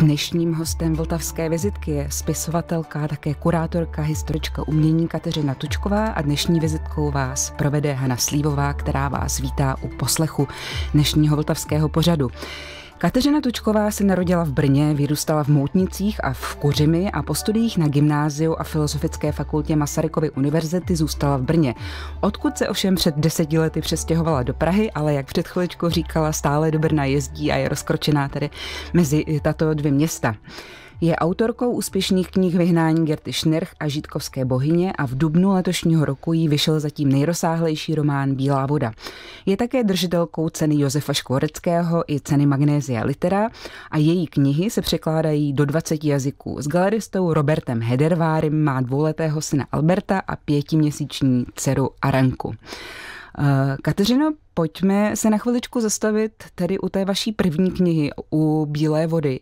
Dnešním hostem Vltavské vizitky je spisovatelka, také kurátorka, historička umění Kateřina Tučková a dnešní vizitkou vás provede Hana Slívová, která vás vítá u poslechu dnešního Vltavského pořadu. Kateřina Tučková se narodila v Brně, vyrůstala v Moutnicích a v Kuřimi a po studiích na gymnáziu a Filozofické fakultě Masarykovy univerzity zůstala v Brně. Odkud se ovšem před deseti lety přestěhovala do Prahy, ale jak před chviličkou říkala, stále do Brna jezdí a je rozkročená tedy mezi tato dvě města. Je autorkou úspěšných knih Vyhnání Gerty Schnirch a Žitkovské bohyně a v dubnu letošního roku jí vyšel zatím nejrozsáhlejší román Bílá voda. Je také držitelkou ceny Josefa Škvoreckého i ceny Magnézia Litera a její knihy se překládají do 20 jazyků. S galeristou Robertem Hedervárem má dvouletého syna Alberta a pětiměsíční dceru Aranku. Eh, Kateřino, pojďme se na chviličku zastavit tedy u té vaší první knihy, u Bílé vody.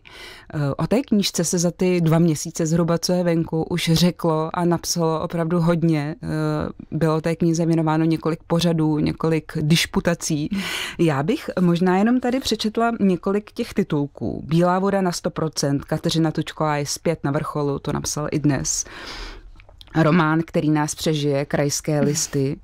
Eh, o té knížce se za ty dva měsíce zhruba, co je venku, už řeklo a napsalo opravdu hodně. Eh, bylo té knize věnováno několik pořadů, několik disputací. Já bych možná jenom tady přečetla několik těch titulků. Bílá voda na 100%, Kateřina Tučková je zpět na vrcholu, to napsal i dnes román, který nás přežije, krajské listy.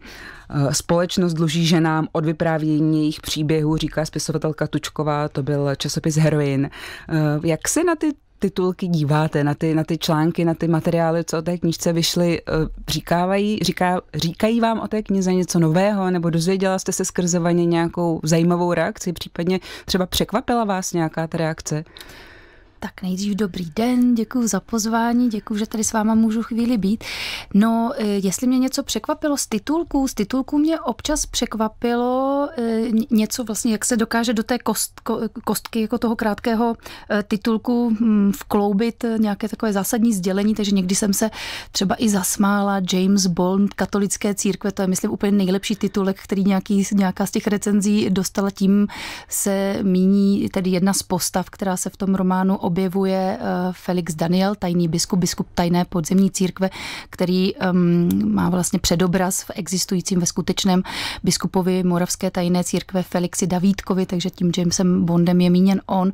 Eh, společnost dluží ženám od vyprávění jejich příběhů, říká spisovatelka Tučková, to byl časopis Heroin. Eh, jak se na ty titulky díváte, na ty, na ty články, na ty materiály, co o té knižce vyšly, eh, říkávají, říká, říkají vám o té knize něco nového, nebo dozvěděla jste se skrze nějakou zajímavou reakci, případně třeba překvapila vás nějaká ta reakce? Tak nejdřív dobrý den, děkuji za pozvání, děkuji, že tady s váma můžu chvíli být. No, eh, jestli mě něco překvapilo z titulků, z titulků mě občas překvapilo eh, něco vlastně, jak se dokáže do té kost, kostky jako toho krátkého eh, titulku hm, vkloubit nějaké takové zásadní sdělení, takže někdy jsem se třeba i zasmála James Bond, katolické církve, to je myslím úplně nejlepší titulek, který nějaký, nějaká z těch recenzí dostala, tím se míní tedy jedna z postav, která se v tom románu objevuje eh, Felix Daniel, tajný biskup, biskup tajné podzemní církve, který um, má vlastně předobraz v existujícím ve skutečném biskupovi Moravské tajné církve Felixi Davídkovi, takže tím Jamesem Bondem je míněn on.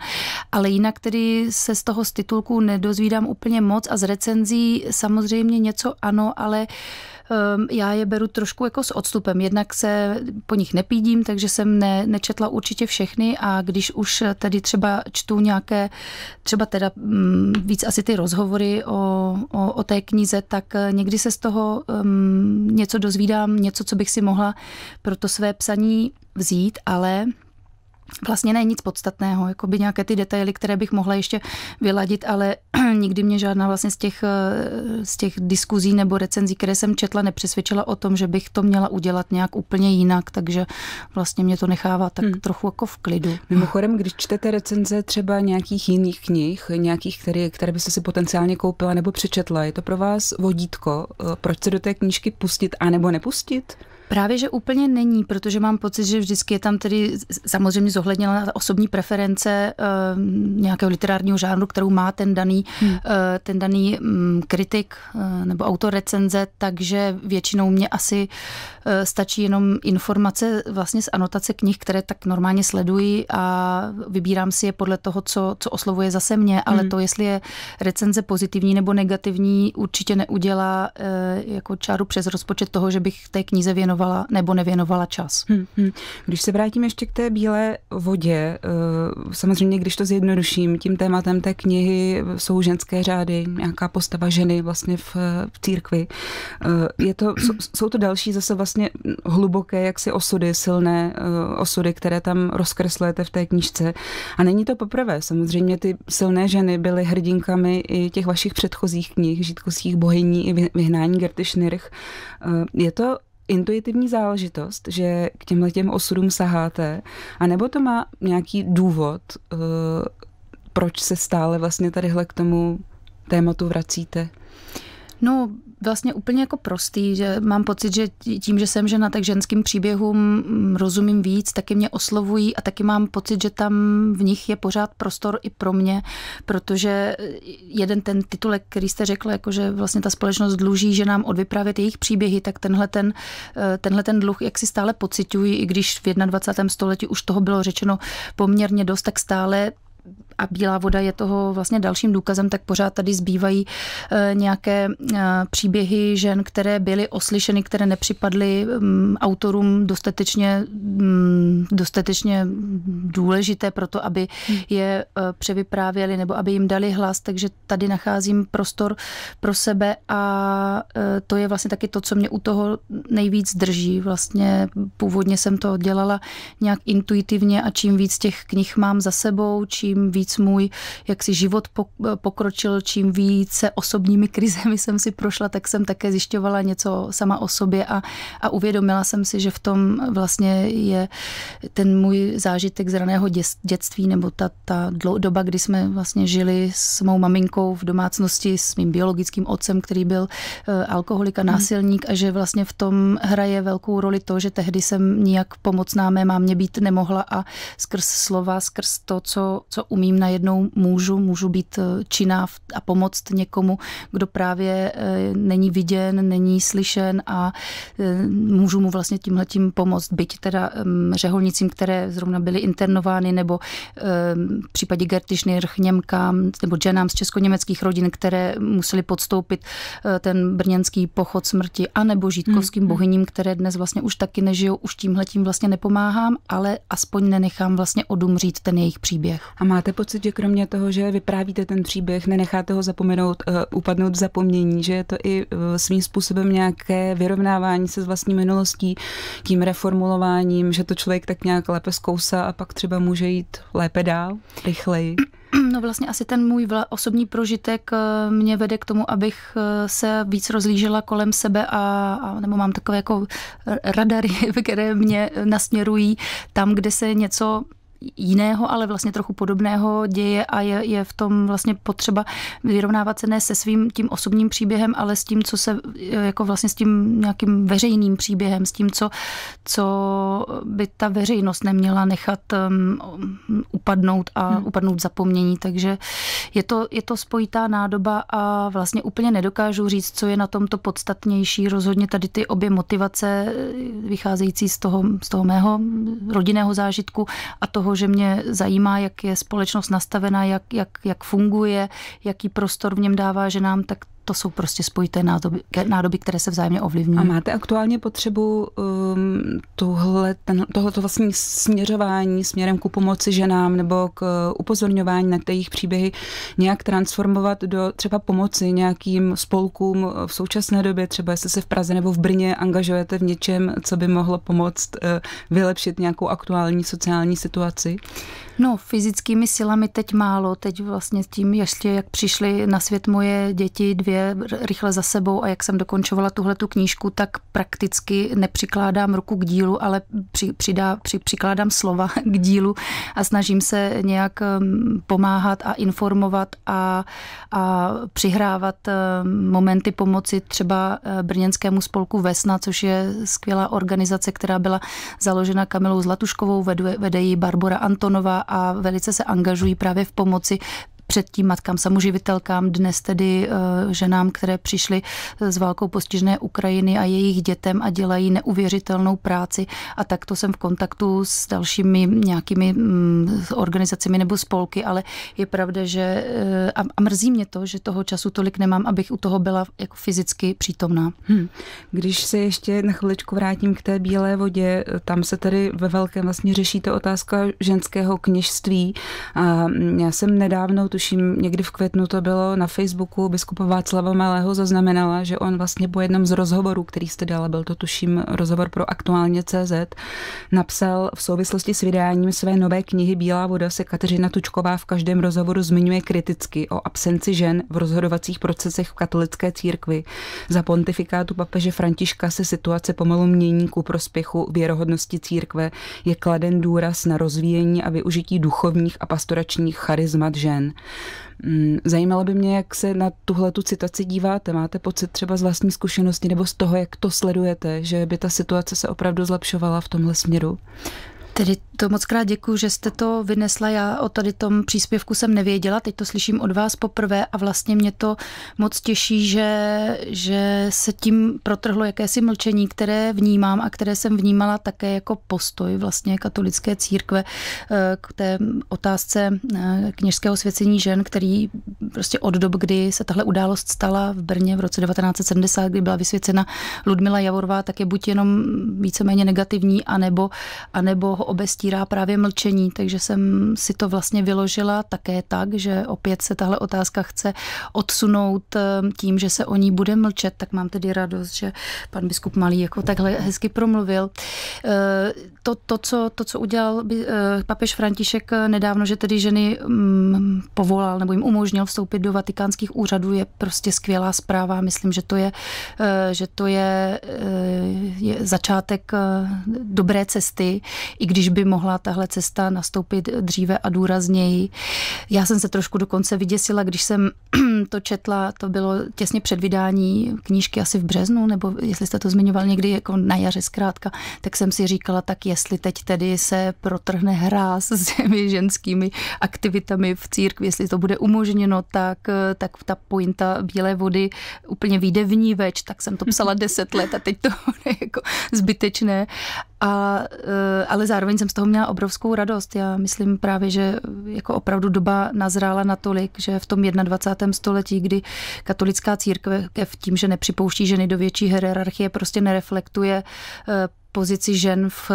Ale jinak tedy se z toho z titulku nedozvídám úplně moc a z recenzí samozřejmě něco ano, ale uh, Ehm, já je beru trošku jako s odstupem. Jednak se po nich nepídím, takže jsem ne, nečetla určitě všechny a když už tady třeba čtu nějaké, třeba teda mm, víc asi ty rozhovory o, o, o té knize, tak eh, někdy se z toho um, něco dozvídám, něco, co bych si mohla pro to své psaní vzít, ale Vlastně není nic podstatného, jako by nějaké ty detaily, které bych mohla ještě vyladit, ale nikdy mě žádná vlastně z těch, eh, z těch diskuzí nebo recenzí, které jsem četla, nepřesvědčila o tom, že bych to měla udělat nějak úplně jinak, takže vlastně mě to nechává tak hmm. trochu jako v klidu. Mimochodem, když čtete recenze třeba nějakých jiných knih, nějakých, které, které byste si potenciálně koupila nebo přečetla, je to pro vás vodítko, eh, proč se do té knížky pustit a nebo nepustit? Právě, že úplně není, protože mám pocit, že vždycky je tam tedy samozřejmě zohledněna osobní preference uh, nějakého literárního žánru, kterou má ten daný, hmm. uh, ten daný um, kritik uh, nebo autor recenze, takže většinou mě asi uh, stačí jenom informace vlastně z anotace knih, které tak normálně sleduji a vybírám si je podle toho, co, co oslovuje zase mě, ale hmm. to, jestli je recenze pozitivní nebo negativní, určitě neudělá uh, jako čáru přes rozpočet toho, že bych té knize věnoval věnovala nebo nevěnovala čas. Hmm, hmm. Když se vrátím ještě k té bílé vodě, eh, samozřejmě, když to zjednoduším, tím tématem té knihy jsou ženské řády, nějaká postava ženy vlastně v, v církvi. Eh, je to, jsou to další zase vlastně hluboké jaksi osudy, silné eh, osudy, které tam rozkreslujete v té knižce. A není to poprvé. Samozřejmě ty silné ženy byly hrdinkami i těch vašich předchozích knih, žítkostích bohyní i vyhnání Gerty Je to intuitivní záležitost, že k těmhle těm osudům saháte, anebo to má nějaký důvod, eh, proč se stále vlastně tadyhle k tomu tématu vracíte? No vlastně úplně jako prostý, že mám pocit, že tím, že jsem žena, tak ženským příběhům mm, rozumím víc, taky mě oslovují a taky mám pocit, že tam v nich je pořád prostor i pro mě, protože eh, jeden ten titulek, který jste řekla, jako že vlastně ta společnost dluží, že nám odvyprávět jejich příběhy, tak tenhle ten, eh, tenhle ten dluh, jak si stále pocituji, i když v 21. století už toho bylo řečeno poměrně dost, tak stále a bílá voda je toho vlastně dalším důkazem, tak pořád tady zbývají eh, nějaké eh, příběhy žen, které byly oslyšeny, které nepřipadly mm, autorům dostatečně, mm, dostatečně důležité pro to, aby hmm. je eh, převyprávěli nebo aby jim dali hlas, takže tady nacházím prostor pro sebe a to je vlastně taky to, co mě u toho nejvíc drží. Vlastně původně jsem to dělala nějak intuitivně a čím víc těch knih mám za sebou, čím víc víc můj jaksi život pokročil, čím více osobními krizemi jsem si prošla, tak jsem také zjišťovala něco sama o sobě a, a uvědomila jsem si, že v tom vlastně je ten můj zážitek z raného dětství nebo ta, ta doba, kdy jsme vlastně žili s mou maminkou v domácnosti s mým biologickým otcem, který byl eh, alkoholik a mhm. násilník a že vlastně v tom hraje velkou roli to, že tehdy jsem nijak pomocná mé mámě být nemohla a skrz slova, skrz to, co, co umím, tím najednou můžu, můžu být eh, činná a pomoct někomu, kdo právě eh, není viděn, není slyšen a eh, můžu mu vlastně tímhletím pomoct, byť teda mm, řeholnicím, které zrovna byly internovány, nebo v případě Gertišnirch Němkám, nebo ženám z německých rodin, které museli podstoupit ten brněnský pochod smrti, anebo žítkovským hmm. bohyním, které dnes vlastně už taky nežijou, už tímhletím vlastně nepomáhám, ale aspoň nenechám vlastně odumřít ten jejich příběh. A máte pocit, pocit, že kromě toho, že vyprávíte ten příběh, nenecháte ho zapomenout, eh, upadnout v zapomnění, že je to i eh, svým způsobem nějaké vyrovnávání se s vlastní minulostí, tím reformulováním, že to člověk tak nějak lépe zkousá a pak třeba může jít lépe dál, rychleji? No vlastně asi ten můj osobní prožitek eh, mě vede k tomu, abych se víc rozlížela kolem sebe a, a nebo mám takové jako radary, které mě nasměrují tam, kde se něco jiného, ale vlastně trochu podobného děje a je, je v tom vlastně potřeba vyrovnávat se ne se svým tím osobním příběhem, ale s tím, co se e, jako vlastně s tím nějakým veřejným příběhem, s tím, co, co by ta veřejnost neměla nechat um, upadnout a hmm. upadnout zapomnění. Takže je to, je to spojitá nádoba a vlastně úplně nedokážu říct, co je na tomto podstatnější. Rozhodně tady ty obě motivace e, vycházející z toho, z toho mého rodinného zážitku a toho toho, že mě zajímá, jak je společnost nastavená, jak, jak, jak funguje, jaký prostor v něm dává ženám, tak to jsou prostě spojité nádoby, nádoby které se vzájemně ovlivňují. A máte aktuálně potřebu um, tohle, ten, tohleto vlastní směřování směrem ku pomoci ženám nebo k upozorňování na jejich příběhy nějak transformovat do třeba pomoci nějakým spolkům v současné době, třeba jestli se v Praze nebo v Brně angažujete v něčem, co by mohlo pomoct uh, vylepšit nějakou aktuální sociální situaci? No, fyzickými silami teď málo. Teď vlastně s tím, ještě jak přišly na svět moje děti dvě rychle za sebou a jak jsem dokončovala tuhle tu knížku, tak prakticky nepřikládám ruku k dílu, ale při, přidá, při, přikládám slova k dílu a snažím se nějak um, pomáhat a informovat a, a přihrávat um, momenty pomoci třeba eh, brněnskému spolku Vesna, což je skvělá organizace, která byla založena Kamilou Zlatuškovou, vede, vede ji Barbora Antonová a velice se angažují právě v pomoci předtím matkám samoživitelkám, dnes tedy eh, ženám, které přišly eh, s válkou postižené Ukrajiny a jejich dětem a dělají neuvěřitelnou práci. A takto jsem v kontaktu s dalšími nějakými mm, organizacemi nebo spolky, ale je pravda, že eh, a mrzí mě to, že toho času tolik nemám, abych u toho byla jako fyzicky přítomná. Hmm. Když se ještě na chviličku vrátím k té bílé vodě, tam se tedy ve velkém vlastně řeší ta otázka ženského kněžství. A mm, já jsem nedávno, to tuším někdy v květnu to bylo na Facebooku, biskupa Václava Malého zaznamenala, že on vlastně po jednom z rozhovorů, který jste dala, byl to tuším rozhovor pro aktuálně CZ, napsal v souvislosti s vydáním své nové knihy Bílá voda se Kateřina Tučková v každém rozhovoru zmiňuje kriticky o absenci žen v rozhodovacích procesech v katolické církvi. Za pontifikátu papeže Františka se situace pomalu mění ku prospěchu věrohodnosti církve. Je kladen důraz na rozvíjení a využití duchovních a pastoračních charizmat žen. Mm, zajímalo by mě, jak se na tuhle tu citaci díváte. Máte pocit třeba z vlastní zkušenosti nebo z toho, jak to sledujete, že by ta situace se opravdu zlepšovala v tomhle směru? Tedy to moc krát děkuji, že jste to vynesla. Já o tady tom příspěvku jsem nevěděla, teď to slyším od vás poprvé a vlastně mě to moc těší, že, že se tím protrhlo jakési mlčení, které vnímám a které jsem vnímala také jako postoj vlastně katolické církve eh, k té otázce eh, kněžského svěcení žen, který prostě od dob, kdy se tahle událost stala v Brně v roce 1970, kdy byla vysvěcena Ludmila Javorová, tak je buď jenom víceméně negativní, anebo, anebo ho obestírá právě mlčení, takže jsem si to vlastně vyložila také tak, že opět se tahle otázka chce odsunout eh, tím, že se o ní bude mlčet, tak mám tedy radost, že pan biskup Malý jako takhle hezky promluvil. Eh, to, to, co, to, co udělal by, eh, papež František eh, nedávno, že tedy ženy mm, povolal nebo jim umožnil vstoupit do vatikánských úřadů, je prostě skvělá zpráva. Myslím, že to je, eh, že to je, je začátek dobré cesty, i když by mohla tahle cesta nastoupit dříve a důrazněji. Já jsem se trošku dokonce vyděsila, když jsem to četla, to bylo těsně před vydání knížky asi v březnu, nebo jestli jste to zmiňoval někdy jako na jaře zkrátka, tak jsem si říkala, tak je jestli teď tedy se protrhne hra s těmi ženskými aktivitami v církvi, jestli to bude umožněno, tak, tak ta pointa Bílé vody úplně vyjde v ní več, tak jsem to psala deset let a teď to je jako zbytečné. A, eh, ale zároveň jsem z toho měla obrovskou radost. Já myslím právě, že jako opravdu doba nazrála natolik, že v tom 21. století, kdy katolická církev tím, že nepřipouští ženy do větší hierarchie, prostě nereflektuje eh, pozici žen v,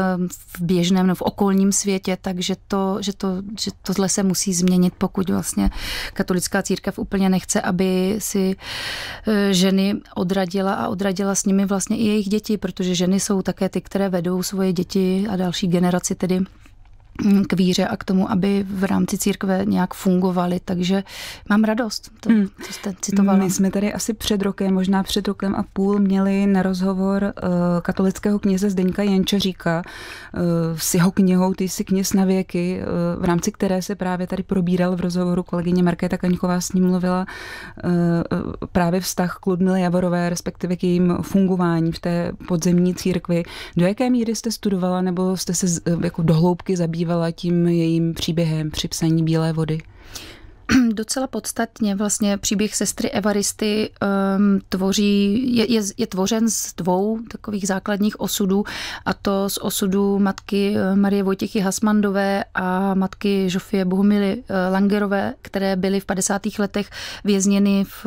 v běžném no, v okolním světě, takže to, že, to, že tohle se musí změnit, pokud vlastně katolická církev úplně nechce, aby si e, ženy odradila a odradila s nimi vlastně i jejich děti, protože ženy jsou také ty, které vedou svoje děti a další generaci tedy Mm, k víře a k tomu, aby v rámci církve nějak fungovaly. Takže mám radost, to, hmm. co jste citovala. My jsme tady asi před rokem, možná před rokem a půl, měli na rozhovor uh, katolického kněze Zdeňka Jenčaříka uh, s jeho knihou Ty jsi kněz na věky, uh, v rámci které se právě tady probíral v rozhovoru kolegyně Markéta Kaňková s ním mluvila uh, právě vztah k Ludmile Javorové, respektive k jejím fungování v té podzemní církvi. Do jaké míry jste studovala nebo jste se uh, jako dohloubky zabývala zabývala tím jejím příběhem při psaní Bílé vody? docela podstatně. Vlastně příběh sestry Evaristy um, tvoří, je, je, je tvořen z dvou takových základních osudů, a to z osudu matky eh, Marie Vojtěchy Hasmandové a matky Žofie Bohumily eh, Langerové, které byly v 50. letech vězněny v,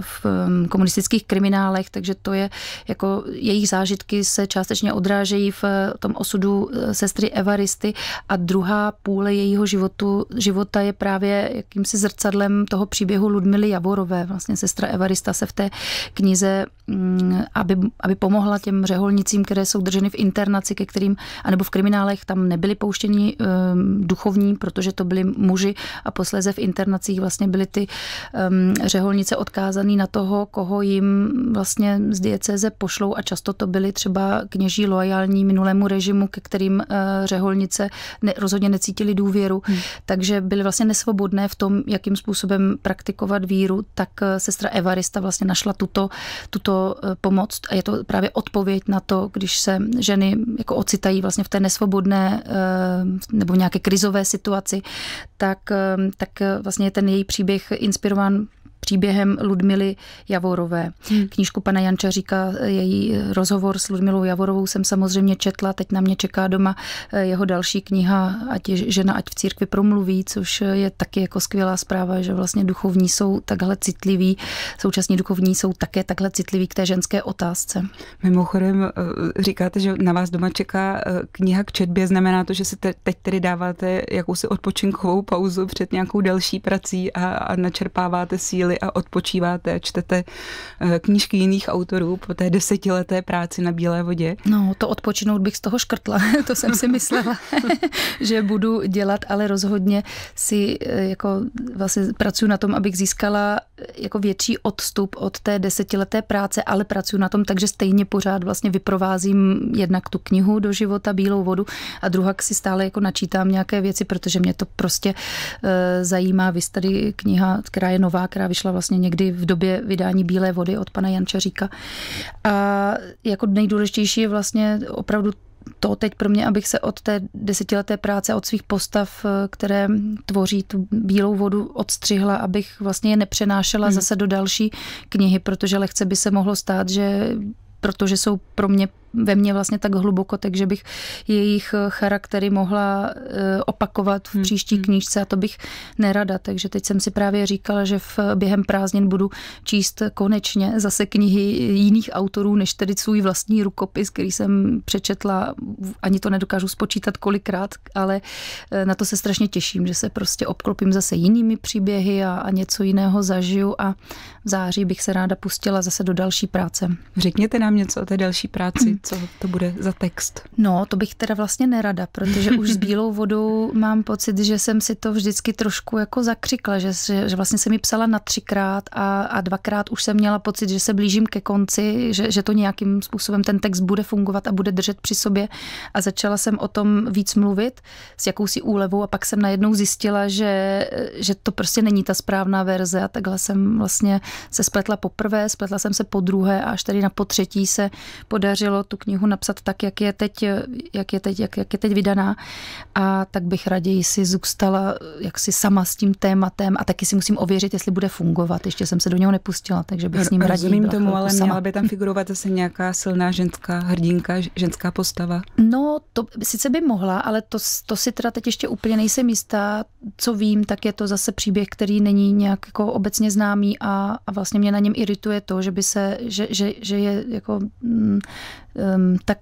v ehm, komunistických kriminálech, takže to je jako jejich zážitky se částečně odrážejí v eh, tom osudu sestry Evaristy a druhá půle jejího životu, života je právě jakýmsi zrcadlem zrcadlem toho příběhu Ludmily Javorové. Vlastně sestra Evarista se v té knize, mm, aby, aby pomohla těm řeholnicím, které jsou drženy v internaci, ke kterým, anebo v kriminálech, tam nebyli pouštěni um, duchovní, protože to byli muži a posléze v internacích vlastně byly ty um, řeholnice odkázaný na toho, koho jim vlastně z diecéze pošlou a často to byly třeba kněží loajální minulému režimu, ke kterým uh, řeholnice ne, rozhodně necítili důvěru, hmm. takže byly vlastně nesvobodné v tom, jaký nějakým způsobem praktikovat víru, tak eh, sestra Evarista vlastně našla tuto, tuto eh, pomoc a je to právě odpověď na to, když se ženy jako ocitají vlastně v té nesvobodné eh, nebo nějaké krizové situaci, tak, tak vlastně je ten její příběh inspirován příběhem Ludmily Javorové. Hmm. Knížku pana říká eh, její eh, rozhovor s Ludmilou Javorovou jsem samozřejmě četla, teď na mě čeká doma eh, jeho další kniha, ať je žena, ať v církvi promluví, což je taky jako skvělá zpráva, že vlastně duchovní jsou takhle citliví, současní duchovní jsou také takhle citliví k té ženské otázce. Mimochodem říkáte, že na vás doma čeká kniha k četbě, znamená to, že si teď tedy dáváte jakousi odpočinkovou pauzu před nějakou další prací a, a načerpáváte síly a odpočíváte, čtete eh, knížky jiných autorů po té desetileté práci na Bílé vodě? No, to odpočinout bych z toho škrtla, to jsem si myslela, že budu dělat, ale rozhodně si eh, jako vlastně pracuji na tom, abych získala eh, jako větší odstup od té desetileté práce, ale pracuji na tom, takže stejně pořád vlastně vyprovázím jednak tu knihu do života, Bílou vodu a druhá si stále jako načítám nějaké věci, protože mě to prostě zajímá. Vy tady kniha, která je nová, která vyšla přišla vlastně někdy v době vydání Bílé vody od pana Jančaříka. A jako nejdůležitější je vlastně opravdu to teď pro mě, abych se od té desetileté práce, od svých postav, eh, které tvoří tu bílou vodu, odstřihla, abych vlastně je nepřenášela hmm. zase do další knihy, protože lehce by se mohlo stát, že protože jsou pro mě ve mně vlastně tak hluboko, takže bych jejich charaktery mohla eh, opakovat v hmm, příští hmm. knížce a to bych nerada. Takže teď jsem si právě říkala, že v během prázdnin budu číst konečně zase knihy jiných autorů, než tedy svůj vlastní rukopis, který jsem přečetla, ani to nedokážu spočítat kolikrát, ale eh, na to se strašně těším, že se prostě obklopím zase jinými příběhy a, a něco jiného zažiju a v září bych se ráda pustila zase do další práce. Řekněte nám něco o té další práci co to bude za text? No, to bych teda vlastně nerada, protože už s bílou vodou mám pocit, že jsem si to vždycky trošku jako zakřikla, že, že vlastně jsem mi psala na třikrát a, a dvakrát už jsem měla pocit, že se blížím ke konci, že, že to nějakým způsobem ten text bude fungovat a bude držet při sobě a začala jsem o tom víc mluvit s jakousi úlevou a pak jsem najednou zjistila, že, že to prostě není ta správná verze a takhle jsem vlastně se spletla poprvé, spletla jsem se po druhé a až tady na potřetí se podařilo tu knihu napsat tak, jak je teď, jak je teď, jak, jak je teď vydaná. A tak bych raději si zůstala jaksi sama s tím tématem a taky si musím ověřit, jestli bude fungovat. Ještě jsem se do něho nepustila, takže bych s ním raději Rozumím byla tomu, ale sama. měla by tam figurovat zase nějaká silná ženská hrdinka, ženská postava. No, to sice by mohla, ale to, to si teda teď ještě úplně nejsem jistá. Co vím, tak je to zase příběh, který není nějak jako obecně známý a, a vlastně mě na něm irituje to, že by se, že, že, že je jako mm, Ehm, tak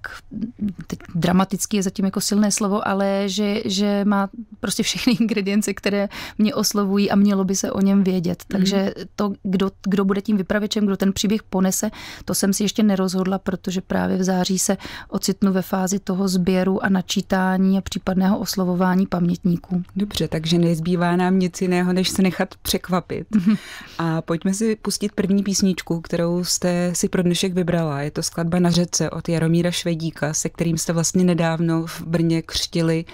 teď dramatický je zatím jako silné slovo, ale že, že má prostě všechny ingredience, které mě oslovují a mělo by se o něm vědět. Mhm. Takže to, kdo, kdo bude tím vypravěčem, kdo ten příběh ponese, to jsem si ještě nerozhodla, protože právě v září se ocitnu ve fázi toho sběru a načítání a případného oslovování pamětníků. Dobře, takže nezbývá nám nic jiného, než se nechat překvapit. Mhm. A pojďme si pustit první písničku, kterou jste si pro dnešek vybrala. Je to skladba na řece od Jaromíra Švedíka, se kterým jste vlastně nedávno v Brně křtili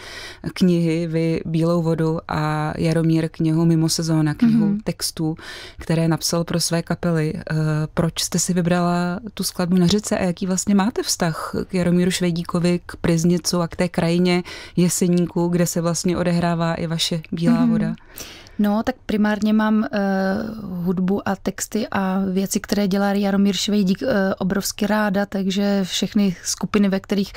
knihy Vy Bílou vodu a Jaromír knihu Mimo sezóna, knihu mm-hmm. textů, které napsal pro své kapely. Eh, proč jste si vybrala tu skladbu na řece a jaký vlastně máte vztah k Jaromíru Švedíkovi, k Priznicu a k té krajině Jeseníku, kde se vlastně odehrává i vaše Bílá mm-hmm. voda? No, tak primárně mám uh, hudbu a texty a věci, které dělá Jaromír Švejdík uh, obrovsky ráda, takže všechny skupiny, ve kterých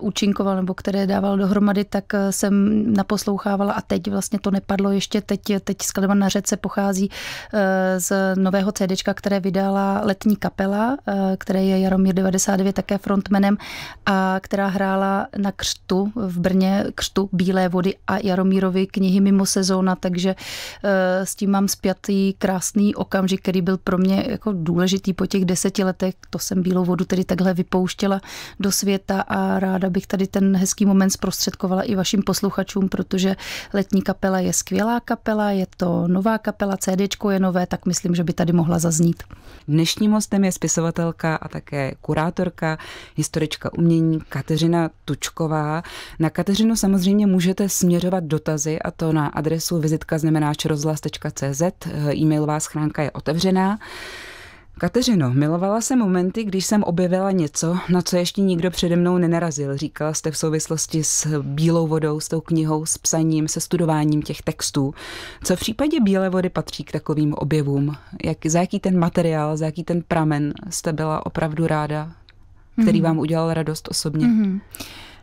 uh, účinkoval nebo které dával dohromady, tak uh, jsem naposlouchávala a teď vlastně to nepadlo ještě. Teď, teď skladba na řece pochází uh, z nového CD, které vydala letní kapela, uh, které je Jaromír 99 také frontmanem a která hrála na křtu v Brně, křtu Bílé vody a Jaromírovi knihy mimo sezóna, takže protože eh, s tím mám zpětý krásný okamžik, který byl pro mě jako důležitý po těch deseti letech. To jsem Bílou vodu tedy takhle vypouštěla do světa a ráda bych tady ten hezký moment zprostředkovala i vašim posluchačům, protože letní kapela je skvělá kapela, je to nová kapela, CD je nové, tak myslím, že by tady mohla zaznít. Dnešním hostem je spisovatelka a také kurátorka, historička umění Kateřina Tučková. Na Kateřinu samozřejmě můžete směřovat dotazy a to na adresu vizitka zavináč eh, e-mailová schránka je otevřená. Kateřino, milovala jsem momenty, když jsem objevila něco, na co ještě nikdo přede mnou nenarazil. Říkala jste v souvislosti s bílou vodou, s tou knihou, s psaním, se studováním těch textů. Co v případě bílé vody patří k takovým objevům? Jak, za jaký ten materiál, za jaký ten pramen jste byla opravdu ráda, který mm-hmm. vám udělal radost osobně? Mm-hmm.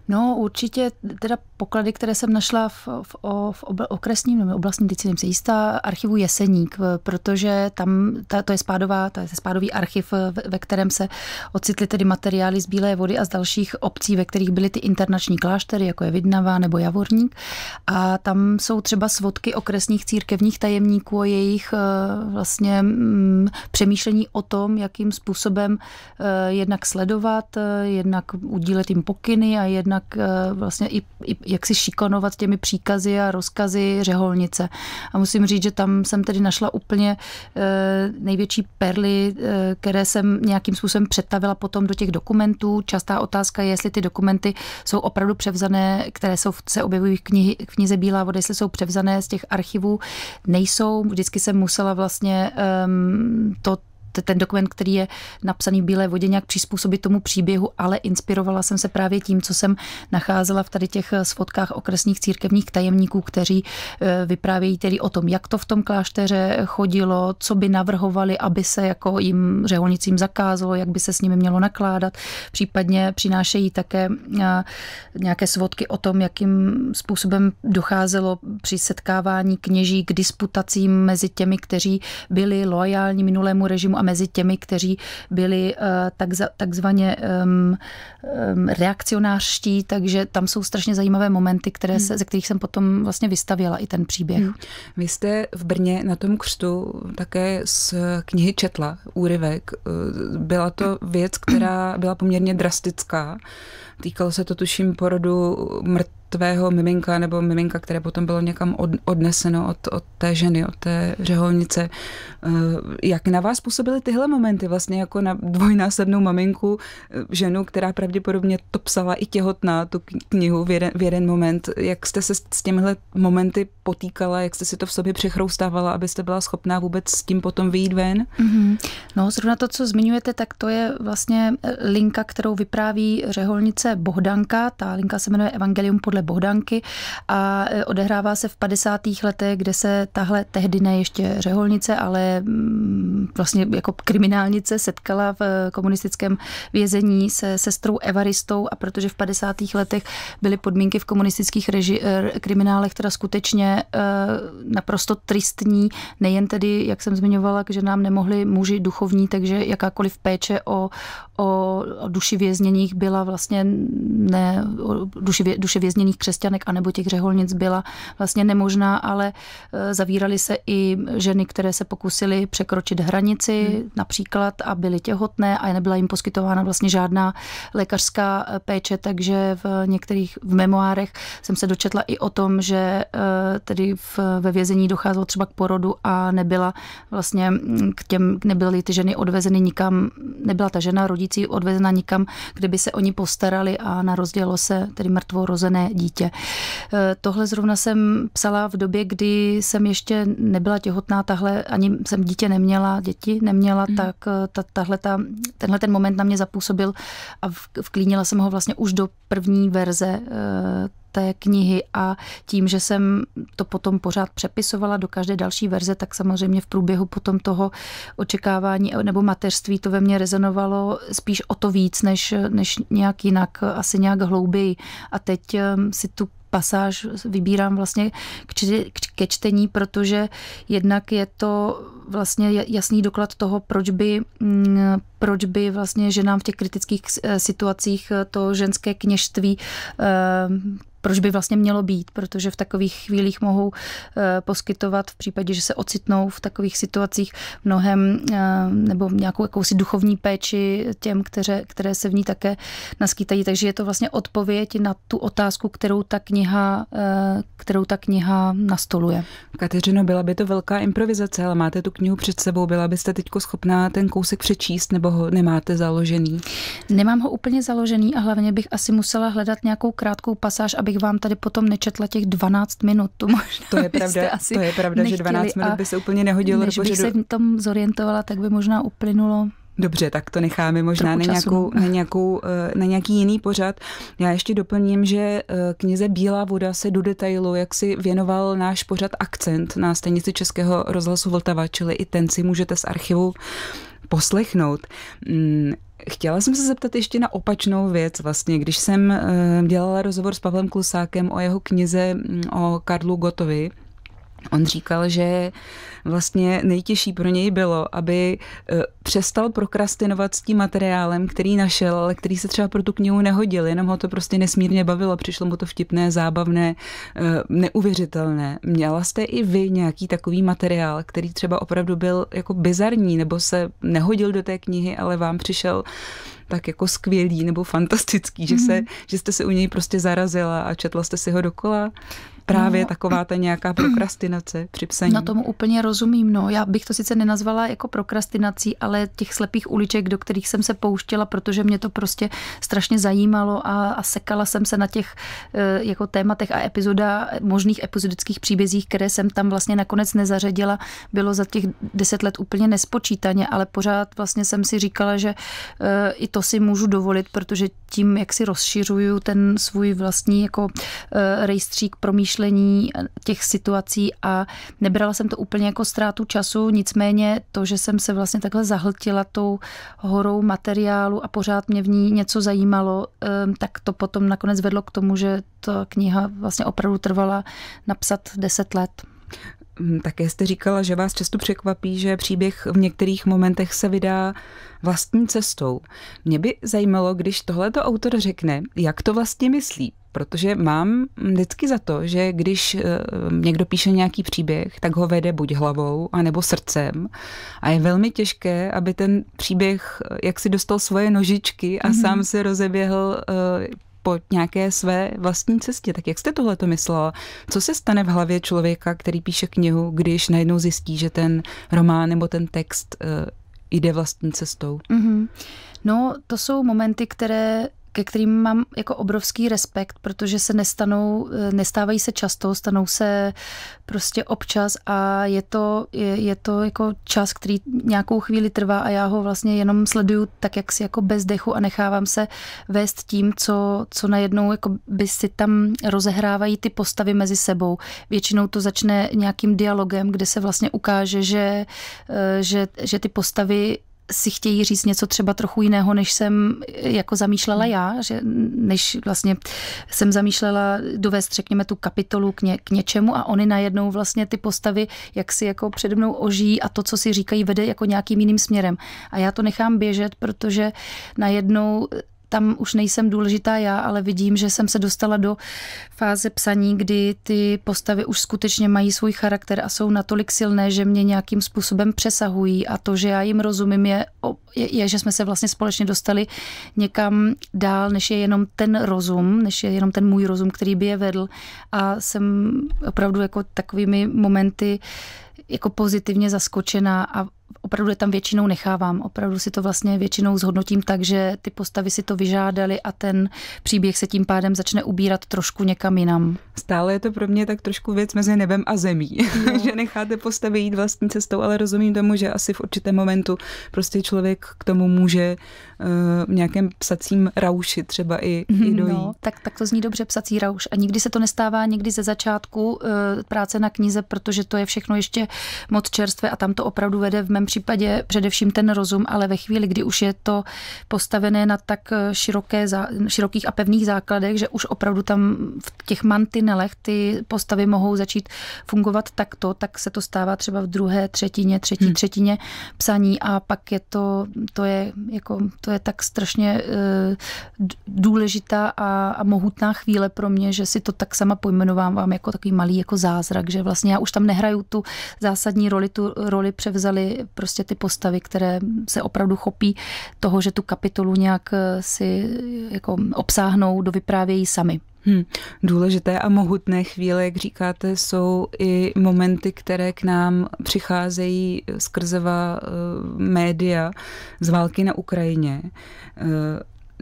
No určitě teda poklady, které jsem našla v, v, v okresním nebo oblastním, teď si jistá, archivu Jeseník, protože tam ta, to je spádová, to je spádový archiv, ve, ve kterém se ocitly tedy materiály z Bílé vody a z dalších obcí, ve kterých byly ty internační kláštery, jako je Vidnava nebo Javorník. A tam jsou třeba svodky okresních církevních tajemníků o jejich eh, vlastně mm, přemýšlení o tom, jakým způsobem eh, jednak sledovat, eh, jednak udílet jim pokyny a jednak vlastně i, i jak si šikanovat těmi příkazy a rozkazy řeholnice. A musím říct, že tam jsem tedy našla úplně eh, největší perly, eh, které jsem nějakým způsobem přetavila potom do těch dokumentů. Častá otázka je, jestli ty dokumenty jsou opravdu převzané, které jsou, se objevují v, knihy, v knize Bílá voda, jestli jsou převzané z těch archivů. Nejsou, vždycky jsem musela vlastně ehm, to ten dokument, který je napsaný v Bílé vodě, nějak přizpůsobit tomu příběhu, ale inspirovala jsem se právě tím, co jsem nacházela v tady těch eh, svodkách okresních církevních tajemníků, kteří eh, vyprávějí tedy o tom, jak to v tom klášteře chodilo, co by navrhovali, aby se jako jim řeholnicím zakázalo, jak by se s nimi mělo nakládat. Případně přinášejí také eh, nějaké svodky o tom, jakým způsobem docházelo při setkávání kněží k disputacím mezi těmi, kteří byli loajální minulému režimu a mezi těmi, kteří byli eh, tak, takzvaně um, um, reakcionářští, takže tam jsou strašně zajímavé momenty, které se, hmm. ze kterých jsem potom vlastně vystavěla i ten příběh. Hmm. Vy jste v Brně na tom křtu také z knihy četla úryvek. Eh, byla to věc, která byla poměrně drastická. Týkalo se to tuším porodu mrt tvého miminka nebo miminka, které potom bylo někam od, odneseno od, od té ženy, od té řeholnice. Eh, jak na vás působily tyhle momenty, vlastně jako na dvojnásobnou maminku, eh, ženu, která pravděpodobně to psala i těhotná, tu knihu v jeden, v jeden moment. Jak jste se s těmihle momenty potýkala, jak jste si to v sobě přechroustávala, abyste byla schopná vůbec s tím potom vyjít ven? Mm-hmm. No, zrovna to, co zmiňujete, tak to je vlastně eh, linka, kterou vypráví řeholnice Bohdanka. Ta linka se jmenuje Evangelium podle podle Bohdanky a e, odehrává se v 50. letech, kde se tahle tehdy ne ještě řeholnice, ale mm, vlastně jako kriminálnice setkala v e, komunistickém vězení se sestrou Evaristou a protože v 50. letech byly podmínky v komunistických reži- e, kriminálech teda skutečně naprosto tristní, nejen tedy, jak jsem zmiňovala, že nám nemohli muži duchovní, takže jakákoliv péče o, o, duši vězněných byla vlastně ne, o duši, vě, duše vězněných křesťanek anebo těch řeholnic byla vlastně nemožná, ale e, zavíraly se i ženy, které se pokusily překročit hranici hmm. například a byly těhotné a nebyla jim poskytována vlastně žádná lékařská e, péče, takže v některých v memoárech jsem se dočetla i o tom, že e, tedy v, ve vězení docházelo třeba k porodu a nebyla vlastně k těm, nebyly ty ženy odvezeny nikam, nebyla ta žena rodí pečující odvezena nikam, kde by se oni postarali a narozdělo se tedy mrtvo rozené dítě. E, tohle zrovna jsem psala v době, kdy jsem ještě nebyla těhotná, tahle ani jsem dítě neměla, děti neměla, mm. tak e, ta, tahle ta, tenhle ten moment na mě zapůsobil a vklínila jsem ho vlastně už do první verze e, té knihy a tím, že jsem to potom pořád přepisovala do každé další verze, tak samozřejmě v průběhu potom toho očekávání nebo mateřství to ve mně rezonovalo spíš o to víc, než, než nějak jinak, asi nějak hlouběji. A teď ehm, si tu pasáž vybírám vlastně ke čtení, protože jednak je to vlastně jasný doklad toho, proč by, mm, proč by vlastně ženám v těch kritických eh, situacích to ženské kněžství ehm, proč by vlastně mělo být, protože v takových chvílích mohou eh, poskytovat v případě, že se ocitnou v takových situacích mnohem eh, nebo nějakou jakousi duchovní péči těm, které, které se v ní také naskýtají. Takže je to vlastně odpověď na tu otázku, kterou ta kniha, eh, kterou ta kniha nastoluje. Kateřino, byla by to velká improvizace, ale máte tu knihu před sebou, byla byste teď schopná ten kousek přečíst nebo ho nemáte založený? Nemám ho úplně založený a hlavně bych asi musela hledat nějakou krátkou pasáž, aby abych vám tady potom nečetla těch 12 minut. To, možná to je pravda, asi to je pravda že 12 minut by se úplně nehodilo. Než bych se v tom zorientovala, tak by možná uplynulo Dobře, tak to necháme možná na, nějakou, na, nějakou, eh, na nějaký jiný pořad. Já ještě doplním, že eh, knize Bílá voda se do detailu, jak si věnoval náš pořad Akcent na stanici Českého rozhlasu Vltava, čili i ten si můžete z archivu poslechnout. Mm, Chtěla jsem se zeptat ještě na opačnou věc vlastně. Když jsem eh, dělala rozhovor s Pavlem Klusákem o jeho knize mm, o Karlu Gotovi, On říkal, že vlastně nejtěžší pro něj bylo, aby eh, přestal prokrastinovat s tím materiálem, který našel, ale který se třeba pro tu knihu nehodil, jenom ho to prostě nesmírně bavilo, přišlo mu to vtipné, zábavné, eh, neuvěřitelné. Měla jste i vy nějaký takový materiál, který třeba opravdu byl jako bizarní, nebo se nehodil do té knihy, ale vám přišel tak jako skvělý nebo fantastický, že, se, mm-hmm. že jste se u něj prostě zarazila a četla jste si ho dokola? právě no. taková ta nějaká prokrastinace při psaní. Na tomu úplně rozumím. No. Já bych to sice nenazvala jako prokrastinací, ale těch slepých uliček, do kterých jsem se pouštěla, protože mě to prostě strašně zajímalo a, a sekala jsem se na těch eh, jako tématech a epizoda, možných epizodických příbězích, které jsem tam vlastně nakonec nezařadila, bylo za těch deset let úplně nespočítaně, ale pořád vlastně jsem si říkala, že eh, i to si můžu dovolit, protože tím, jak si rozšiřuju ten svůj vlastní jako eh, rejstřík promýšlení eh, těch situací a nebrala jsem to úplně jako ztrátu času, nicméně to, že jsem se vlastně takhle zahltila tou horou materiálu a pořád mě v ní něco zajímalo, ehm, tak to potom nakonec vedlo k tomu, že ta kniha vlastně opravdu trvala napsat 10 let. Mm, také jste říkala, že vás často překvapí, že příběh v některých momentech se vydá vlastní cestou. Mě by zajímalo, když tohleto autor řekne, jak to vlastně myslí, protože mám vždycky za to, že když eh, někdo píše nějaký příběh, tak ho vede buď hlavou, anebo srdcem a je velmi těžké, aby ten příběh eh, jak si dostal svoje nožičky a mm-hmm. sám se rozeběhl eh, po nějaké své vlastní cestě. Tak jak jste tohle to myslela? Co se stane v hlavě člověka, který píše knihu, když najednou zjistí, že ten román nebo ten text eh, jde vlastní cestou? Mm-hmm. No, to jsou momenty, které ke kterým mám jako obrovský respekt, protože se nestanou, eh, nestávají se často, stanou se prostě občas a je to, je, je to jako čas, který nějakou chvíli trvá a já ho vlastně jenom sleduju tak, jak si jako bez dechu a nechávám se vést tím, co, co najednou jako by si tam rozehrávají ty postavy mezi sebou. Většinou to začne nějakým dialogem, kde se vlastně ukáže, že, eh, že, že ty postavy si chtějí říct něco třeba trochu jiného, než jsem eh, jako zamýšlela já, že než vlastně jsem zamýšlela dovést, řekněme, tu kapitolu k, ně, k něčemu a oni najednou vlastně ty postavy jak si jako přede mnou ožijí a to, co si říkají, vede jako nějakým jiným směrem. A já to nechám běžet, protože najednou tam už nejsem důležitá já, ale vidím, že jsem se dostala do fáze psaní, kdy ty postavy už skutečně mají svůj charakter a jsou natolik silné, že mě nějakým způsobem přesahují a to, že já jim rozumím, je, je, je že jsme se vlastně společně dostali někam dál, než je jenom ten rozum, než je jenom ten můj rozum, který by je vedl a jsem opravdu jako takovými momenty jako pozitivně zaskočená a opravdu je tam většinou nechávám. Opravdu si to vlastně většinou zhodnotím tak, že ty postavy si to vyžádali a ten příběh se tím pádem začne ubírat trošku někam jinam. Stále je to pro mě tak trošku věc mezi nebem a zemí, no. že necháte postavy jít vlastní cestou, ale rozumím tomu, že asi v určitém momentu prostě člověk k tomu může eh, v uh, nějakém psacím rauši třeba i, i mhm, dojít. No, tak, tak to zní dobře psací rauš. A nikdy se to nestává nikdy ze začátku uh, práce na knize, protože to je všechno ještě moc čerstvé a tam to opravdu vede v mém případě především ten rozum, ale ve chvíli, kdy už je to postavené na tak eh, široké, širokých a pevných základech, že už opravdu tam v těch mantinelech ty postavy mohou začít fungovat takto, tak se to stává třeba v druhé třetině, třetí hmm. třetině psaní a pak je to, to je, jako, to je tak strašně eh, důležitá a, a mohutná chvíle pro mě, že si to tak sama vám jako takový malý jako zázrak, že vlastně já už tam nehraju tu zásadní roli, tu roli převzali prostě ty postavy, které se opravdu chopí toho, že tu kapitolu nějak eh, si eh, jako obsáhnou, dovyprávějí sami. Hmm. Důležité a mohutné chvíle, jak říkáte, jsou i momenty, které k nám přicházejí eh, skrzeva média z války na Ukrajině.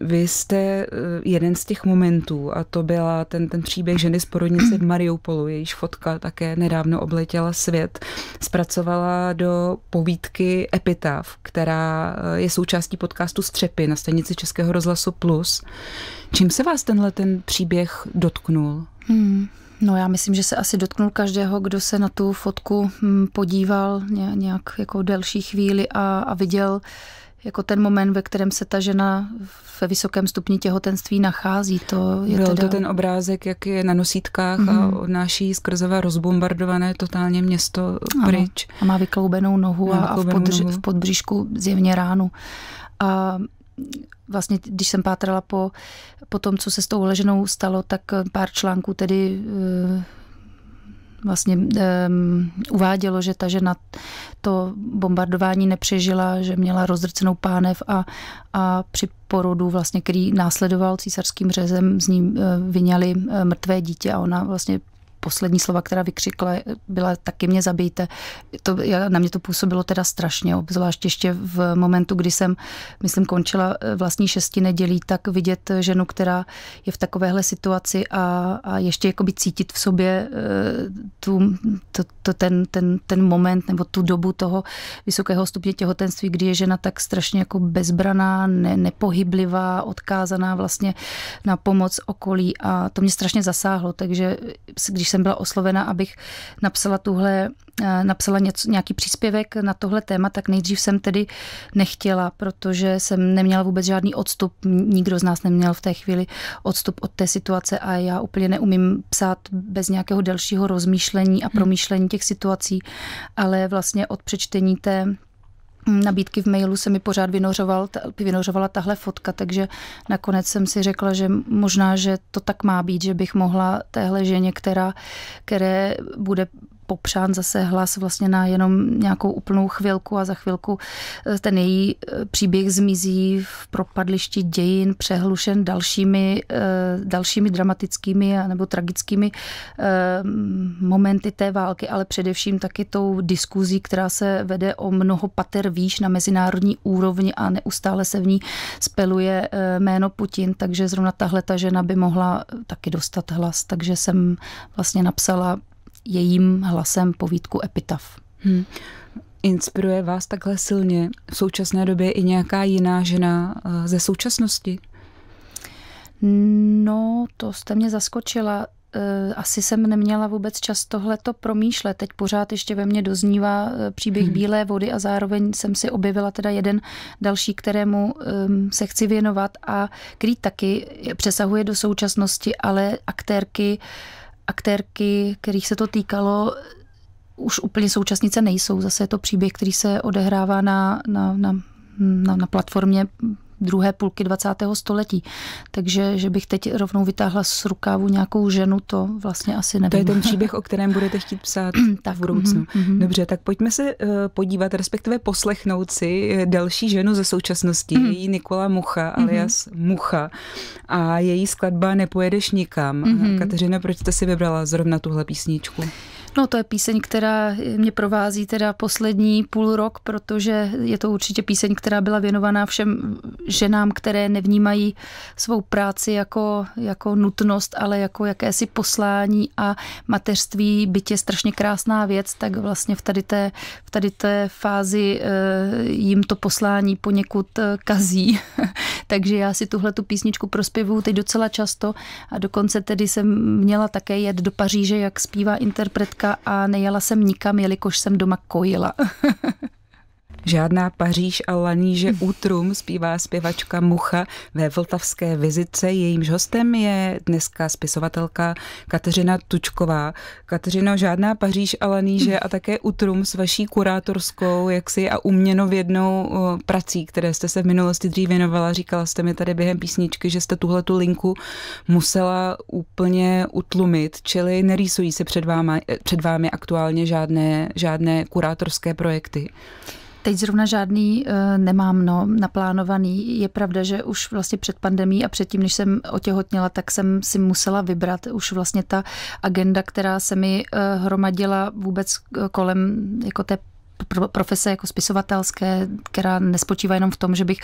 Vy jste eh, jeden z těch momentů, a to byla ten, ten příběh ženy z porodnice v Mariupolu, jejíž fotka také nedávno obletěla svět, zpracovala do povídky Epitaf, která eh, je součástí podcastu Střepy na stanici Českého rozhlasu Plus. Čím se vás tenhle ten příběh dotknul? Hmm. No já myslím, že se asi dotknul každého, kdo se na tu fotku hm, podíval nějak jako delší chvíli a, a viděl uh, jako ten moment, ve kterém se ta žena ve vysokém stupni těhotenství nachází. To je Byl teda... to ten obrázek, jak je na nosítkách mm-hmm. a mhm. odnáší skrzové rozbombardované totálně město ano. pryč. A má vykloubenou nohu má a vykloubenou a v, podři- v podbřížku zjevně ránu. A vlastně, když jsem pátrala po, po tom, co se s tou leženou stalo, tak pár článků tedy eh, vlastně um, uvádělo, že ta žena to bombardování nepřežila, že měla rozdrcenou pánev a, a při porodu, vlastně, který následoval císařským řezem, z ní eh, vyňali eh, mrtvé dítě a ona vlastně poslední slova, která vykřikla, byla taky mě zabijte. To, na mě to působilo teda strašně, obzvlášť ještě v momentu, kdy jsem, myslím, končila eh, vlastní šesti nedělí, tak vidět ženu, která je v takovéhle situaci a, a ještě jakoby cítit v sobě eh, tu, to, to, ten, ten, ten moment nebo tu dobu toho vysokého stupně těhotenství, kdy je žena tak strašně jako bezbraná, ne, nepohyblivá, odkázaná vlastně na pomoc okolí a to mě strašně zasáhlo, takže když se jsem byla oslovena, abych napsala tuhle eh, napsala něco, nějaký příspěvek na tohle téma, tak nejdřív jsem tedy nechtěla, protože jsem neměla vůbec žádný odstup. Nikdo z nás neměl v té chvíli odstup od té situace a já úplně neumím psát bez nějakého delšího rozmýšlení a hmm. promýšlení těch situací, ale vlastně od přečtení té Mm, nabídky v mailu se mi pořád vynořoval, vynořovala tahle fotka, takže nakonec jsem si řekla, že možná, že to tak má být, že bych mohla téhle ženě, která, které bude popřán zase hlas vlastně na jenom nějakou úplnou chvilku a za chvilku eh, ten její eh, příběh zmizí v propadlišti dějin, přehlušen dalšími, eh, dalšími dramatickými nebo tragickými momenty té války, ale především taky tou diskuzí, která se vede o mnoho pater výš na mezinárodní úrovni a neustále se v ní speluje jméno Putin, takže zrovna tahle ta žena by mohla taky dostat hlas, takže jsem vlastně napsala jejím hlasem povídku Epitaf. Hmm. Inspiruje vás takhle silně v současné době i nějaká jiná žena eh, ze současnosti? No, to jste mě zaskočila. Eh, asi jsem neměla vůbec čas tohleto promýšlet. Teď pořád ještě ve mně doznívá eh, příběh hmm. Bílé vody a zároveň jsem si objevila teda jeden další, kterému ehm, se chci věnovat a který taky přesahuje do současnosti, ale aktérky aktérky, kterých se to týkalo, už úplně současnice nejsou. Zase je to příběh, který se odehrává na, na, na, na, na platformě druhé půlky 20. století. Takže, že bych teď rovnou vytáhla z rukávu nějakou ženu, to vlastně asi nevím. To je ten příběh, o kterém budete chtít psát tak, v budoucnu. Mm-hmm, mm-hmm. Dobře, tak pojďme se eh, podívat, respektive poslechnout si eh, další ženu ze současnosti, mm-hmm. její Nikola Mucha, mm-hmm. alias mm-hmm. Mucha. A její skladba Nepojedeš nikam. Mm-hmm. Kateřina, proč jste si vybrala zrovna tuhle písničku? No to je píseň, která mě provází teda poslední půl rok, protože je to určitě píseň, která byla věnovaná všem ženám, které nevnímají svou práci jako, jako nutnost, ale jako jakési poslání a mateřství, byť je strašně krásná věc, tak vlastně v tady té, v tady té fázi eh, jim to poslání poněkud eh, kazí. Takže já si tuhle tu písničku prospěvuju teď docela často a dokonce tedy jsem měla také jet do Paříže, jak zpívá interpretka a nejela jsem nikam, jelikož jsem doma kojila. Žádná Paříž a laníže hmm. útrum zpívá zpěvačka Mucha ve Vltavské vizice. Jejímž hostem je dneska spisovatelka Kateřina Tučková. Kateřino, žádná Paříž a laníže hmm. a také útrum s vaší kurátorskou jaksi a uměnovědnou prací, které jste se v minulosti dřív věnovala. Říkala jste mi tady během písničky, že jste tuhle tu linku musela úplně utlumit, čili nerýsují se před, váma, před vámi aktuálně žádné, žádné kurátorské projekty. Teď zrovna žádný uh, nemám no, naplánovaný. Je pravda, že už vlastně před pandemí a předtím, než jsem otěhotněla, tak jsem si musela vybrat. Už vlastně ta agenda, která se mi uh, hromadila vůbec eh, kolem jako té profese jako spisovatelské, která nespočívá jenom v tom, že bych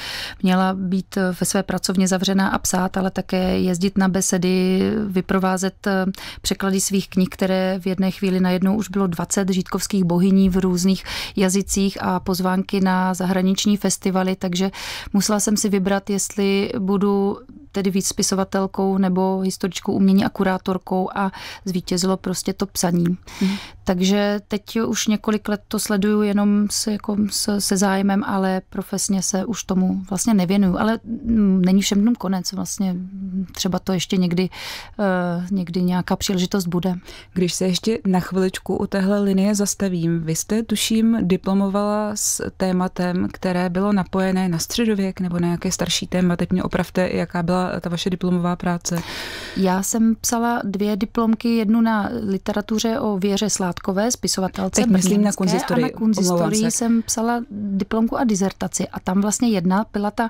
měla být eh, ve své pracovně zavřená a psát, ale také jezdit na besedy, vyprovázet eh, překlady svých knih, které v jedné chvíli najednou už bylo 20 žítkovských bohyní v různých jazycích a pozvánky na zahraniční festivaly, takže musela jsem si vybrat, jestli budu tedy víc spisovatelkou nebo historičkou umění a kurátorkou a zvítězilo prostě to psaní. Mm. Takže teď už několik let to sleduju jenom s, jako s, se zájmem, ale profesně se už tomu vlastně nevěnuju. Ale mm, není všem dnům konec vlastně. Třeba to ještě někdy, eh, někdy nějaká příležitost bude. Když se ještě na chviličku u téhle linie zastavím, vy jste tuším diplomovala s tématem, které bylo napojené na středověk nebo na nějaké starší téma, teď mě opravte, jaká byla ta vaše diplomová práce? Já jsem psala dvě diplomky, jednu na literatuře o Věře Sládkové, spisovatelce Teď myslím na konzistorii. A na konzistorii jsem psala diplomku a dizertaci. A tam vlastně jedna byla ta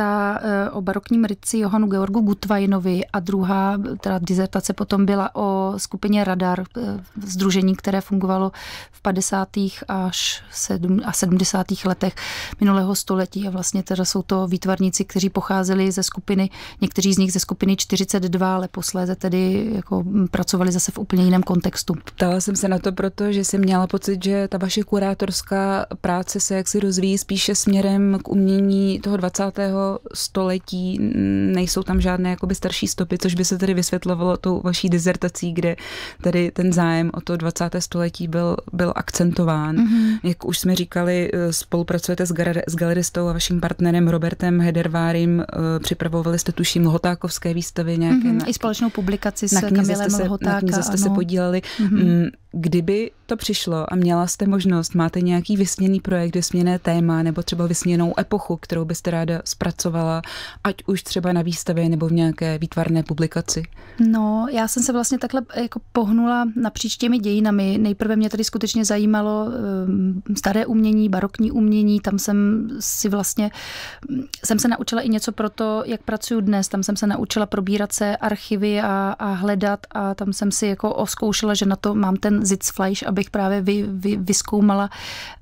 dizerta eh, o barokním ryci Johanu Georgu Gutvajnovi a druhá teda dizertace potom byla o skupině Radar, eh, združení, které fungovalo v 50. až 70. letech minulého století a vlastně teda jsou to výtvarníci, kteří pocházeli ze skupiny, někteří z nich ze skupiny 42, ale posléze tedy jako pracovali zase v úplně jiném kontextu. Ptala jsem se na to proto, že jsem měla pocit, že ta vaše kurátorská práce se jaksi rozvíjí spíše směrem k umění toho 20 století, nejsou tam žádné jakoby starší stopy, což by se tedy vysvětlovalo tou vaší dizertací, kde tady ten zájem o to 20. století byl, byl akcentován. Mm-hmm. Jak už jsme říkali, eh, spolupracujete s, gar- s galeristou a vaším partnerem Robertem Hedervárym, eh, připravovali jste tuším Lhotákovské výstavy nějaké. Mm-hmm. Na, I společnou publikaci s Kamilem Lhotáka. Na jste ano. se podíleli. Mm-hmm. Kdyby to přišlo a měla jste možnost, máte nějaký vysněný projekt, vysněné téma nebo třeba vysněnou epochu, kterou byste ráda zpracovala, ať už třeba na výstavě nebo v nějaké výtvarné publikaci? No, já jsem se vlastně takhle eh, jako pohnula napříč těmi dějinami. Nejprve mě tady skutečně zajímalo eh, staré umění, barokní umění, tam jsem si vlastně, mm, jsem se naučila i něco pro to, jak pracuju dnes, tam jsem se naučila probírat se archivy a, a hledat a tam jsem si jako oskoušela, že na to mám ten ten Zitzfleisch, abych právě vy, vy, vyskoumala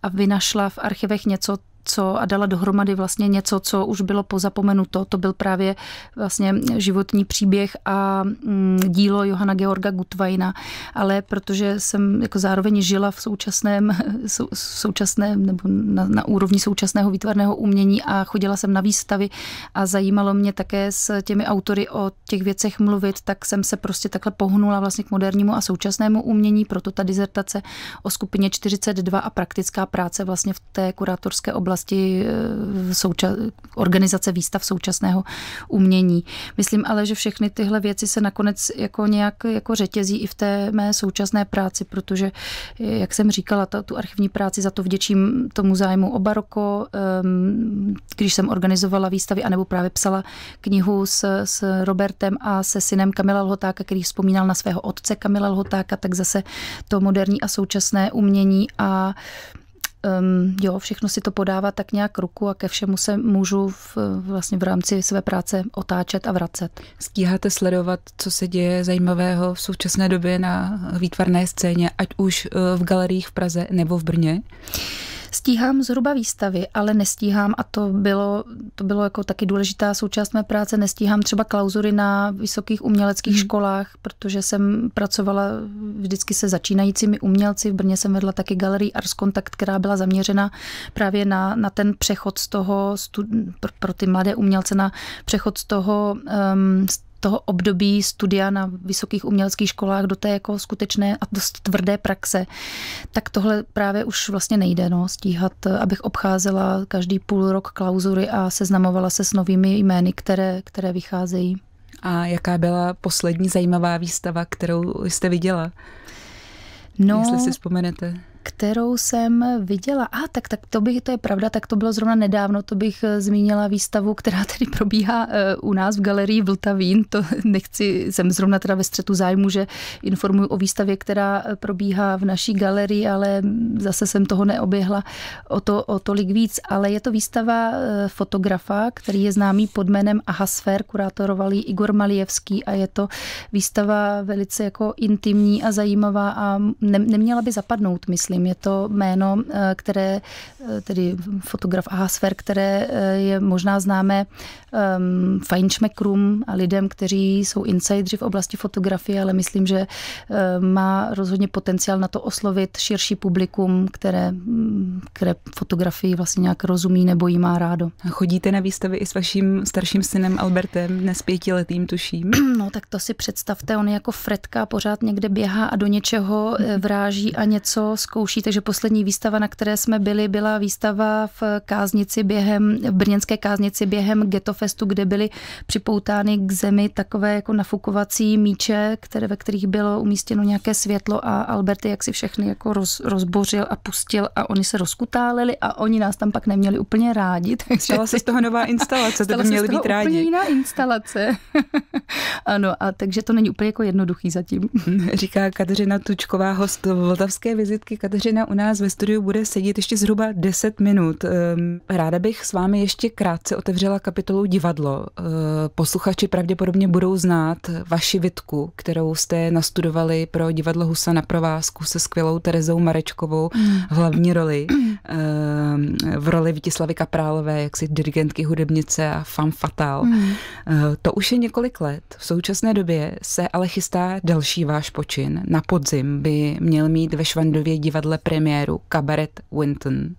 a vynašla v archivech něco, co a dala dohromady vlastně něco, co už bylo pozapomenuto. To byl právě vlastně životní příběh a mm, dílo Johana Georga Gutvajna, ale protože jsem jako zároveň žila v současném, sou, současném nebo na, na úrovni současného výtvarného umění a chodila jsem na výstavy a zajímalo mě také s těmi autory o těch věcech mluvit, tak jsem se prostě takhle pohnula vlastně k modernímu a současnému umění, proto ta dizertace o skupině 42 a praktická práce vlastně v té kurátorské oblasti oblasti eh, souča- organizace výstav současného umění. Myslím ale, že všechny tyhle věci se nakonec jako nějak jako řetězí i v té mé současné práci, protože, eh, jak jsem říkala, ta, tu archivní práci za to vděčím tomu zájmu o baroko, ehm, když jsem organizovala výstavy, anebo právě psala knihu s, s Robertem a se synem Kamila Lhotáka, který vzpomínal na svého otce Kamila Lhotáka, tak zase to moderní a současné umění a um, jo, všechno si to podává tak nějak ruku a ke všemu se můžu v, vlastně v rámci své práce otáčet a vracet. Stíháte sledovat, co se děje zajímavého v současné době na výtvarné scéně, ať už eh, v galeriích v Praze nebo v Brně? Stíhám zhruba výstavy, ale nestíhám, a to bylo, to bylo jako taky důležitá součást mé práce, nestíhám třeba klauzury na vysokých uměleckých hmm. školách, protože jsem pracovala vždycky se začínajícími umělci. V Brně jsem vedla taky galerii Ars Contact, která byla zaměřena právě na, na ten přechod z toho, pro, pro ty mladé umělce, na přechod z toho um, z toho období studia na vysokých uměleckých školách do té jako skutečné a dost tvrdé praxe, tak tohle právě už vlastně nejde no, stíhat, abych obcházela každý půl rok klauzury a seznamovala se s novými jmény, které, které vycházejí. A jaká byla poslední zajímavá výstava, kterou jste viděla? No, jestli si vzpomenete kterou jsem viděla. A ah, tak, tak to, bych, to je pravda, tak to bylo zrovna nedávno, to bych eh, zmínila výstavu, která tady probíhá eh, u nás v galerii Vltavín. To nechci, jsem zrovna teda ve střetu zájmu, že informuji o výstavě, která eh, probíhá v naší galerii, ale zase jsem toho neoběhla o, to, o tolik víc. Ale je to výstava fotografa, který je známý pod jménem Ahasfer, kurátoroval ji Igor Malievský a je to výstava velice jako intimní a zajímavá a ne, neměla by zapadnout, myslím známým. Je to jméno, eh, které, eh, tedy fotograf Ahasfer, které eh, je možná známé um, fajnšmekrům a lidem, kteří jsou insidři v oblasti fotografie, ale myslím, že má rozhodně potenciál na to oslovit širší publikum, které, mm, které fotografii vlastně nějak rozumí nebo jí má rádo. A chodíte na výstavy i s vaším starším synem Albertem, dnes pětiletým, tuším? No tak to si představte, on je jako fretka, pořád někde běhá a do něčeho mhm. vráží a něco zkouší zkouší, Takže poslední výstava, na které jsme byli, byla výstava v káznici během, v brněnské káznici během Getofestu, kde byly připoutány k zemi takové jako nafukovací míče, které, ve kterých bylo umístěno nějaké světlo a Alberty jak si všechny jako roz, rozbořil a pustil a oni se rozkutáleli a oni nás tam pak neměli úplně rádi. Takže... Stala se z toho nová instalace, to by měli být rádi. úplně jiná instalace. ano, a takže to není úplně jako jednoduchý zatím. Říká Kateřina Tučková, host Vltavské vizitky. Kateřina u nás ve studiu bude sedět ještě zhruba 10 minut. Ehm, ráda bych s vámi ještě krátce otevřela kapitolu divadlo. Ehm, posluchači pravděpodobně budou znát vaši vitku, kterou jste nastudovali pro divadlo Husa na provázku se skvělou Terezou Marečkovou v hlavní roli. Ehm, v roli Vítislavy Kaprálové, jaksi dirigentky hudebnice a fan fatal. Hmm. To už je několik let. V současné době se ale chystá další váš počin. Na podzim by měl mít ve Švandově divadlo vedle premiéru kabaret Winton.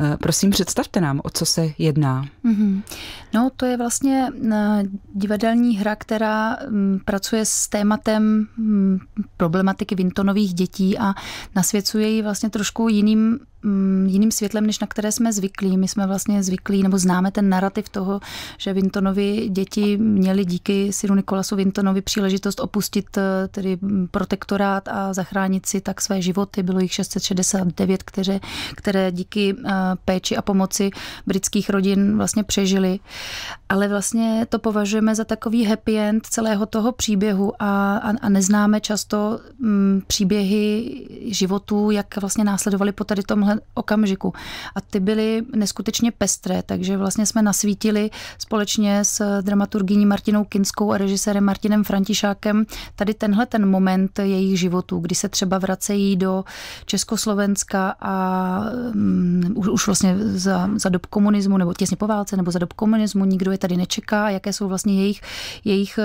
Eh, prosím, představte nám, o co se jedná. Mm-hmm. No, to je vlastně eh, divadelní hra, která mm, pracuje s tématem mm, problematiky Vintonových dětí a nasvěcuje ji vlastně trošku jiným mm, jiným světlem, než na které jsme zvyklí. My jsme vlastně zvyklí, nebo známe ten narrativ toho, že Vintonovi děti měli díky Siru Nikolasu Vintonovi příležitost opustit eh, tedy protektorát a zachránit si tak své životy. Bylo jich 669, které, které díky péči a pomoci britských rodin vlastně přežili. Ale vlastně to považujeme za takový happy end celého toho příběhu a, a, a neznáme často m, mm, příběhy životů, jak vlastně následovali po tady tomhle okamžiku. A ty byly neskutečně pestré, takže vlastně jsme nasvítili společně s dramaturgyní Martinou Kinskou a režisérem Martinem Františákem tady tenhle ten moment jejich životů, kdy se třeba vracejí do Československa a mm, už vlastně za, za dob komunismu, nebo těsně po válce, nebo za dob komunismu, nikdo je tady nečeká, jaké jsou vlastně jejich, jejich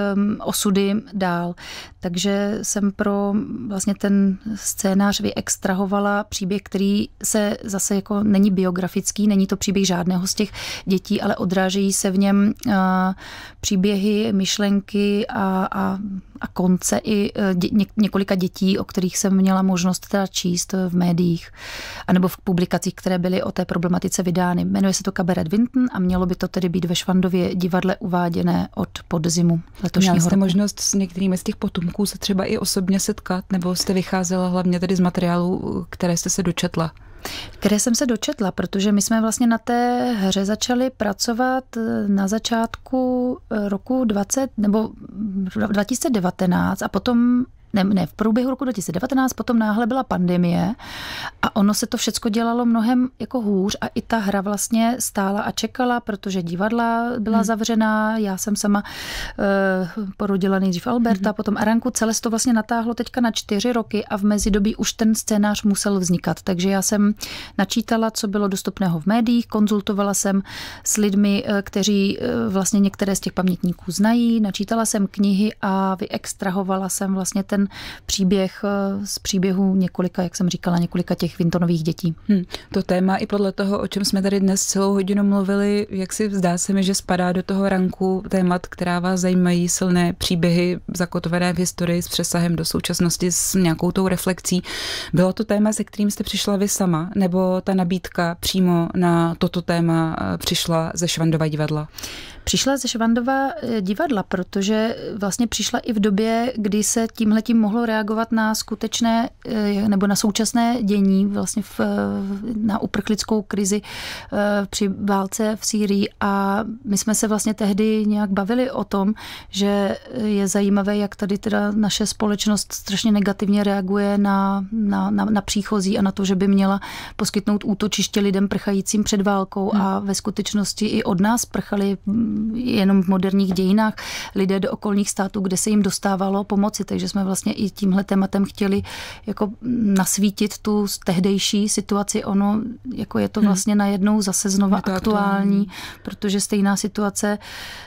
osudy dál. Takže jsem pro vlastně ten scénář vyextrahovala příběh, který se zase jako není biografický, není to příběh žádného z těch dětí, ale odrážejí se v něm příběhy, myšlenky a, a a konce i eh, dě, několika dětí, o kterých jsem měla možnost teda číst eh, v médiích anebo v publikacích, které byly o té problematice vydány. Jmenuje se to Kabaret Vinton a mělo by to tedy být ve Švandově divadle uváděné od podzimu letošního Měla jste možnost s některými z těch potomků se třeba i osobně setkat, nebo jste vycházela hlavně tedy z materiálu, které jste se dočetla? které jsem se dočetla, protože my jsme vlastně na té hře začali pracovat eh, na začátku eh, roku 20 nebo 2019 mm, a potom ne, ne, v průběhu roku 2019, potom náhle byla pandemie a ono se to všechno dělalo mnohem jako hůř a i ta hra vlastně stála a čekala, protože divadla byla hmm. zavřená, já jsem sama uh, porodila nejdřív Alberta, hmm. potom Aranku, celé se to vlastně natáhlo teďka na čtyři roky a v mezidobí už ten scénář musel vznikat, takže já jsem načítala, co bylo dostupného v médiích, konzultovala jsem s lidmi, eh, kteří eh, vlastně některé z těch pamětníků znají, načítala jsem knihy a vyextrahovala jsem vlastně ten ten příběh eh, z příběhu několika, jak jsem říkala, několika těch Vintonových dětí. Hmm. To téma i podle toho, o čem jsme tady dnes celou hodinu mluvili, jak si zdá se mi, že spadá do toho ranku témat, která vás zajímají silné příběhy zakotvené v historii s přesahem do současnosti s nějakou tou reflexí. Bylo to téma, se kterým jste přišla vy sama, nebo ta nabídka přímo na toto téma eh, přišla ze Švandova divadla? Přišla ze Švandova eh, divadla, protože eh, vlastně přišla i v době, kdy se tímhletím mohlo reagovat na skutečné eh, nebo na současné dění vlastně v, na uprchlickou krizi při válce v Sýrii a my jsme se vlastně tehdy nějak bavili o tom, že je zajímavé, jak tady teda naše společnost strašně negativně reaguje na, na, na, na příchozí a na to, že by měla poskytnout útočiště lidem prchajícím před válkou hmm. a ve skutečnosti i od nás prchali hm, jenom v moderních dějinách lidé do okolních států, kde se jim dostávalo pomoci. Takže jsme vlastně i tímhle tématem chtěli jako nasvítit tu tehdejší situaci. Ono, jako je to hmm. vlastně najednou zase znova aktuální, aktuální, protože stejná situace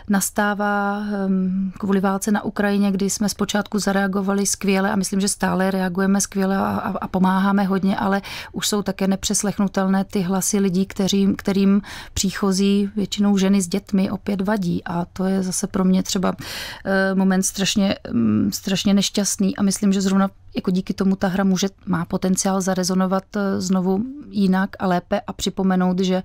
nastává ehm, kvůli válce na Ukrajině, kdy jsme zpočátku zareagovali skvěle a myslím, že stále reagujeme skvěle a, a pomáháme hodně, ale už jsou také nepřeslechnutelné ty hlasy lidí, kterým, kterým příchozí většinou ženy s dětmi opět lidech vadí a to je zase pro mě třeba eh, moment strašně, mm, strašně nešťastný a myslím, že zrovna jako díky tomu ta hra může, má potenciál zarezonovat eh, znovu jinak a lépe a připomenout, že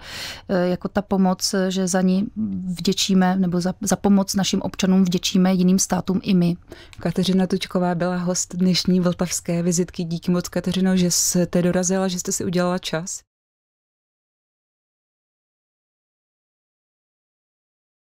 eh, jako ta pomoc, že za ní vděčíme nebo za, za pomoc našim občanům vděčíme jiným státům i my. Kateřina Tučková byla host dnešní vltavské vizitky. Díky moc, Kateřino, že jste dorazila, že jste si udělala čas.